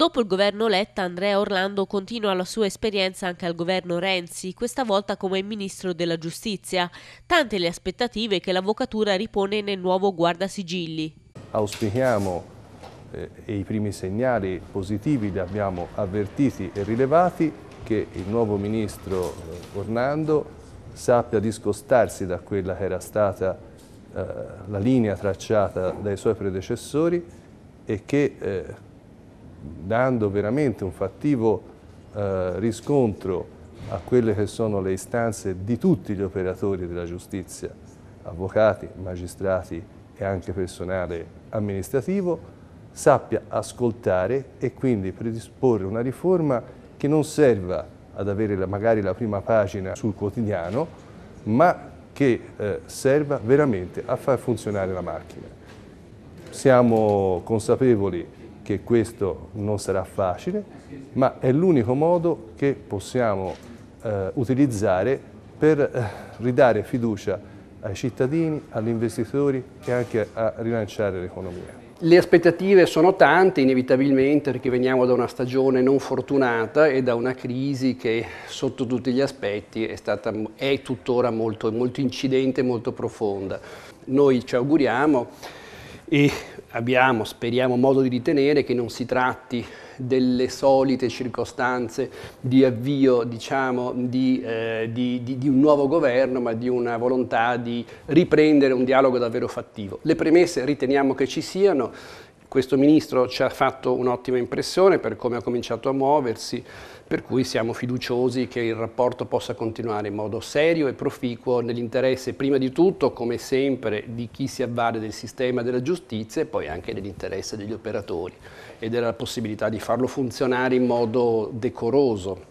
Dopo il governo Letta, Andrea Orlando continua la sua esperienza anche al governo Renzi, questa volta come ministro della giustizia. Tante le aspettative che l'avvocatura ripone nel nuovo guardasigilli. Auspichiamo eh, e i primi segnali positivi li abbiamo avvertiti e rilevati che il nuovo ministro eh, Orlando sappia discostarsi da quella che era stata eh, la linea tracciata dai suoi predecessori e che eh, dando veramente un fattivo eh, riscontro a quelle che sono le istanze di tutti gli operatori della giustizia, avvocati, magistrati e anche personale amministrativo, sappia ascoltare e quindi predisporre una riforma che non serva ad avere magari la prima pagina sul quotidiano, ma che eh, serva veramente a far funzionare la macchina. Siamo consapevoli che questo non sarà facile, ma è l'unico modo che possiamo eh, utilizzare per eh, ridare fiducia ai cittadini, agli investitori e anche a rilanciare l'economia. Le aspettative sono tante inevitabilmente perché veniamo da una stagione non fortunata e da una crisi che sotto tutti gli aspetti è, stata, è tuttora molto, molto incidente e molto profonda. Noi ci auguriamo e abbiamo, speriamo, modo di ritenere che non si tratti delle solite circostanze di avvio diciamo, di, eh, di, di, di, un nuovo governo, ma di una volontà di riprendere un dialogo davvero fattivo. Le premesse riteniamo che ci siano, questo ministro ci ha fatto un'ottima impressione per come ha cominciato a muoversi, per cui siamo fiduciosi che il rapporto possa continuare in modo serio e proficuo nell'interesse prima di tutto, come sempre, di chi si avvale del sistema della giustizia e poi anche nell'interesse degli operatori e della possibilità di farlo funzionare in modo decoroso